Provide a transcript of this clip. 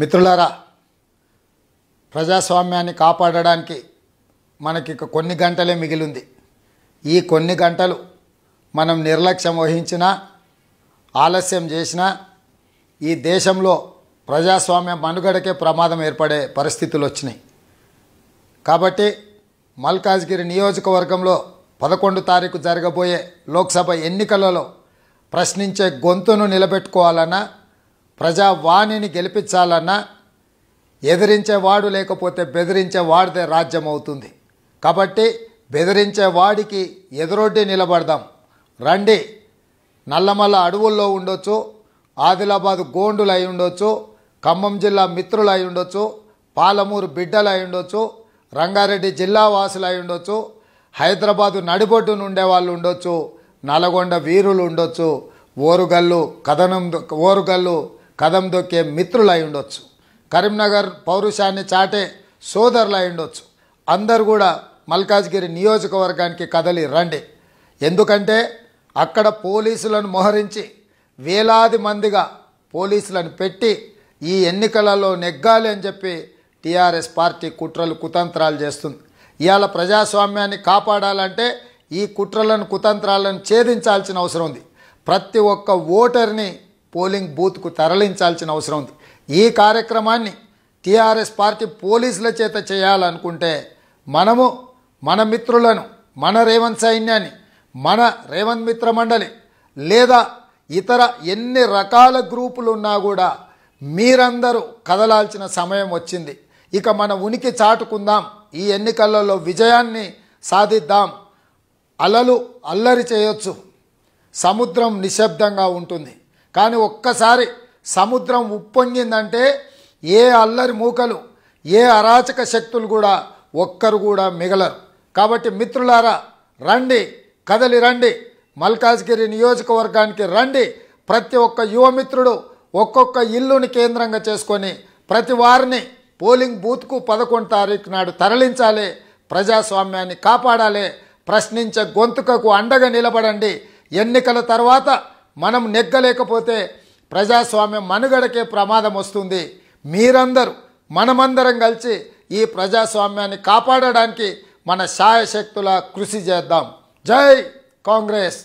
మిత్రులారా ప్రజాస్వామ్యాన్ని కాపాడడానికి మనకి కొన్ని గంటలే మిగిలింది ఈ కొన్ని గంటలు మనం నిర్లక్ష్యం వహించినా ఆలస్యం చేసినా ఈ దేశంలో ప్రజాస్వామ్యం మనుగడకే ప్రమాదం ఏర్పడే పరిస్థితులు వచ్చినాయి కాబట్టి మల్కాజ్గిరి నియోజకవర్గంలో పదకొండు తారీఖు జరగబోయే లోక్సభ ఎన్నికలలో ప్రశ్నించే గొంతును నిలబెట్టుకోవాలన్నా ప్రజావాణిని గెలిపించాలన్నా ఎదిరించేవాడు లేకపోతే వాడితే రాజ్యం అవుతుంది కాబట్టి బెదిరించేవాడికి ఎదురొడ్డి నిలబడదాం రండి నల్లమల్ల అడవుల్లో ఉండొచ్చు ఆదిలాబాద్ గోండులు అయి ఉండొచ్చు ఖమ్మం జిల్లా మిత్రులు అయి ఉండొచ్చు పాలమూరు బిడ్డలు అయి ఉండొచ్చు రంగారెడ్డి జిల్లా వాసులు అయి ఉండొచ్చు హైదరాబాదు నడిబొడ్డును వాళ్ళు ఉండొచ్చు నల్గొండ వీరులు ఉండొచ్చు ఓరుగల్లు కథనం ఓరుగల్లు కదం దొక్కే మిత్రులై ఉండొచ్చు కరీంనగర్ పౌరుషాన్ని చాటే సోదరులై ఉండొచ్చు అందరు కూడా మల్కాజ్గిరి నియోజకవర్గానికి కదలి రండి ఎందుకంటే అక్కడ పోలీసులను మోహరించి వేలాది మందిగా పోలీసులను పెట్టి ఈ ఎన్నికలలో నెగ్గాలి అని చెప్పి టీఆర్ఎస్ పార్టీ కుట్రలు కుతంత్రాలు చేస్తుంది ఇవాళ ప్రజాస్వామ్యాన్ని కాపాడాలంటే ఈ కుట్రలను కుతంత్రాలను ఛేదించాల్సిన అవసరం ఉంది ప్రతి ఒక్క ఓటర్ని పోలింగ్ బూత్కు తరలించాల్సిన అవసరం ఉంది ఈ కార్యక్రమాన్ని టీఆర్ఎస్ పార్టీ పోలీసుల చేత చేయాలనుకుంటే మనము మన మిత్రులను మన రేవంత్ సైన్యాన్ని మన రేవంత్ మిత్ర మండలి లేదా ఇతర ఎన్ని రకాల గ్రూపులు ఉన్నా కూడా మీరందరూ కదలాల్సిన సమయం వచ్చింది ఇక మన ఉనికి చాటుకుందాం ఈ ఎన్నికలలో విజయాన్ని సాధిద్దాం అలలు అల్లరి చేయొచ్చు సముద్రం నిశ్శబ్దంగా ఉంటుంది కానీ ఒక్కసారి సముద్రం ఉప్పొంగిందంటే ఏ అల్లరి మూకలు ఏ అరాచక శక్తులు కూడా ఒక్కరు కూడా మిగలరు కాబట్టి మిత్రులారా రండి కదలి రండి మల్కాజ్గిరి నియోజకవర్గానికి రండి ప్రతి ఒక్క యువమిత్రుడు ఒక్కొక్క ఇల్లుని కేంద్రంగా చేసుకొని ప్రతి వారిని పోలింగ్ బూత్కు పదకొండు తారీఖు నాడు తరలించాలి ప్రజాస్వామ్యాన్ని కాపాడాలి ప్రశ్నించే గొంతుకకు అండగా నిలబడండి ఎన్నికల తర్వాత మనం నెగ్గలేకపోతే ప్రజాస్వామ్యం మనుగడకే ప్రమాదం వస్తుంది మీరందరూ మనమందరం కలిసి ఈ ప్రజాస్వామ్యాన్ని కాపాడడానికి మన శాయశక్తుల కృషి చేద్దాం జై కాంగ్రెస్